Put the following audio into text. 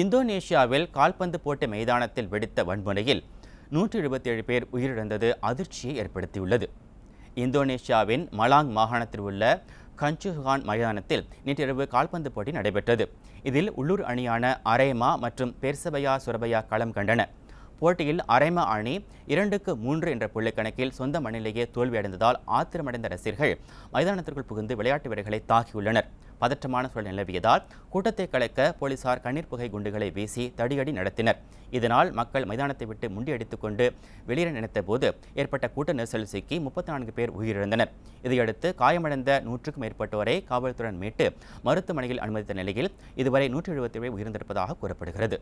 இந்தோனேஷியாவில் கால்பந்து போட்டி மைதானத்தில் வெடித்த வன்முறையில் நூற்றி ஏழு பேர் உயிரிழந்தது அதிர்ச்சியை ஏற்படுத்தியுள்ளது இந்தோனேஷியாவின் மலாங் மாகாணத்தில் உள்ள கஞ்சுஹான் மைதானத்தில் நேற்றிரவு கால்பந்து போட்டி நடைபெற்றது இதில் உள்ளூர் அணியான அரேமா மற்றும் பெர்சபையா சுரபையா களம் கண்டன போட்டியில் அரைமா அணி இரண்டுக்கு மூன்று என்ற புள்ளிக்கணக்கில் சொந்த மண்ணிலேயே தோல்வியடைந்ததால் ஆத்திரமடைந்த ரசிகர்கள் மைதானத்திற்குள் புகுந்து விளையாட்டு வீரர்களை தாக்கியுள்ளனர் பதற்றமான சூழல் நிலவியதால் கூட்டத்தை கலைக்க போலீசார் கண்ணீர் புகை குண்டுகளை வீசி தடியடி நடத்தினர் இதனால் மக்கள் மைதானத்தை விட்டு முண்டியடித்துக் கொண்டு வெளியேற நினைத்தபோது ஏற்பட்ட கூட்ட நெரிசல் சிக்கி முப்பத்தி நான்கு பேர் உயிரிழந்தனர் இதையடுத்து காயமடைந்த நூற்றுக்கும் மேற்பட்டோரை காவல்துறையுடன் மீட்டு மருத்துவமனையில் அனுமதித்த நிலையில் இதுவரை நூற்றி எழுபத்தி உயிரிழந்திருப்பதாக கூறப்படுகிறது